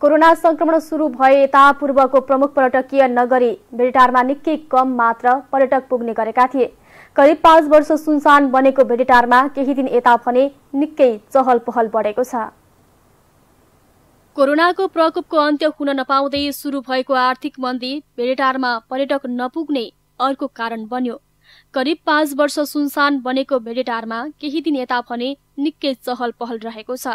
corona संक्रमण शुरू भए यता पूर्वको प्रमुख पर्यटकीय नगरी भेडेटारमा निकै कम मात्र पर्यटक पुग्ने गरेका थिए करिब पाँच वर्ष सुनसान बनेको भेडेटारमा केही दिन यता भने निकै चहल पहल बढेको छ कोरोनाको प्रकोपको अन्त्य हुन नपाउँदै सुरु भएको आर्थिक मन्दी भेडेटारमा पर्यटक नपुग्ने अर्को कारण बन्यो करिब पाँच वर्ष सुनसान बनेको भेडेटारमा केही दिन यता भने निकै चहल पहल रहेको छ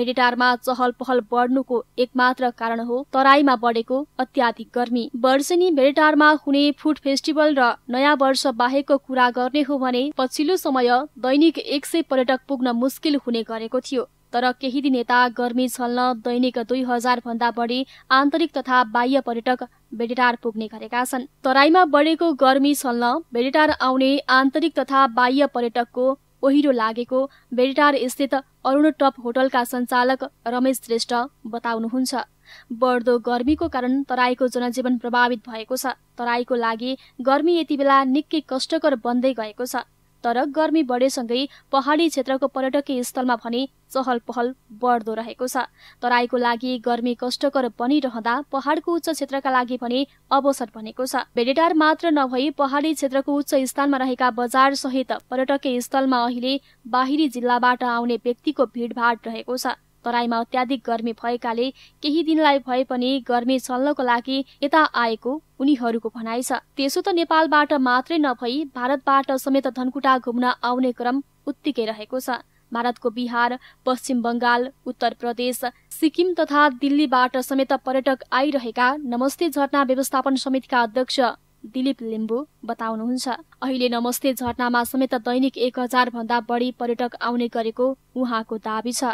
भेडेटारमा चहल पहल बढ्नुको एकमात्र कारण हो तराईमा बढेको अत्याधिक गर्मी वर्षेनी भेडेटारमा हुने फुड फेस्टिभल र नयाँ वर्ष बाहेकको कुरा गर्ने हो भने पछिल्लो समय दैनिक एक सय पर्यटक पुग्न मुस्किल हुने गरेको थियो तर केही दिन यता गर्मी छल्न दैनिक दुई हजार भन्दा बढी आन्तरिक तथा बाह्य पर्यटक बेडेटार पुग्ने गरेका छन् तराईमा बढेको गर्मी छल्न बेडेटार आउने आन्तरिक तथा बाह्य पर्यटकको ओहिरो लागेको बेडेटार स्थित अरुण टप होटलका सञ्चालक रमेश श्रेष्ठ बताउनुहुन्छ बढ्दो गर्मीको कारण तराईको जनजीवन प्रभावित भएको छ तराईको लागि गर्मी यति बेला निकै कष्टकर बन्दै गएको छ तर गर्मी बढेसँगै पहाडी क्षेत्रको पर्यटकीय स्थलमा भने चहल पहल बढ्दो रहेको छ तराईको लागि गर्मी कष्टकर बनिरहँदा पहाडको उच्च क्षेत्रका लागि भने अवसर बनेको छ भेडेटार मात्र नभई पहाडी क्षेत्रको उच्च स्थानमा रहेका बजार सहित पर्यटकीय स्थलमा अहिले बाहिरी जिल्लाबाट आउने व्यक्तिको भिडभाड रहेको छ तराईमा अत्याधिक गर्मी भएकाले केही दिनलाई भए पनि गर्मी चल्नको लागि यता आएको उनीहरूको भनाइ छ त्यसो त नेपालबाट मात्रै नभई भारतबाट समेत धनकुटा घुम्न आउने क्रम उत्तिकै रहेको छ भारतको बिहार पश्चिम बङ्गाल उत्तर प्रदेश सिक्किम तथा दिल्लीबाट समेत पर्यटक आइरहेका नमस्ते झरना व्यवस्थापन समितिका अध्यक्ष दिलीप लिम्बु बताउनुहुन्छ अहिले नमस्ते झरनामा समेत दैनिक एक हजार भन्दा बढी पर्यटक आउने गरेको उहाँको दावी छ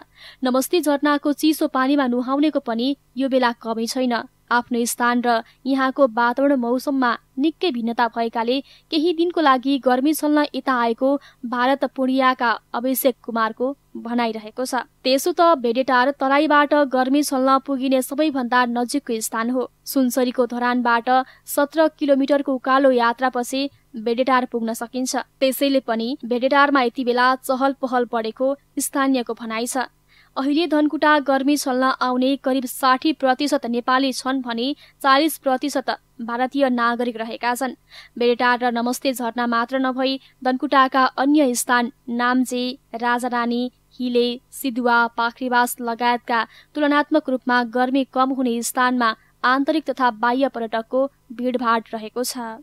नमस्ते झरनाको चिसो पानीमा नुहाउनेको पनि यो बेला कमी छैन आफ्नो स्थान र यहाँको वातावरण मौसममा निकै भिन्नता भएकाले केही दिनको लागि गर्मी छल्न यता आएको भारत पुणियाका अभिषेक कुमारको भनाइरहेको छ त्यसो त भेडेटार तराईबाट गर्मी छल्न पुगिने सबैभन्दा नजिकको स्थान हो सुनसरीको धरानबाट सत्र किलोमिटरको उकालो यात्रापछि भेडेटार पुग्न सकिन्छ त्यसैले पनि भेडेटारमा यति बेला चहल पहल बढेको स्थानीयको भनाइ छ अहिले धनकुटा गर्मी चल्न आउने करिब साठी प्रतिशत नेपाली छन् भने चालिस प्रतिशत भारतीय नागरिक रहेका छन् बेरेटार र नमस्ते झरना मात्र नभई धनकुटाका अन्य स्थान नाम्जे राजारानी हिले सिधुवा पाखरीवास लगायतका तुलनात्मक रूपमा गर्मी कम हुने स्थानमा आन्तरिक तथा बाह्य पर्यटकको भिडभाड रहेको छ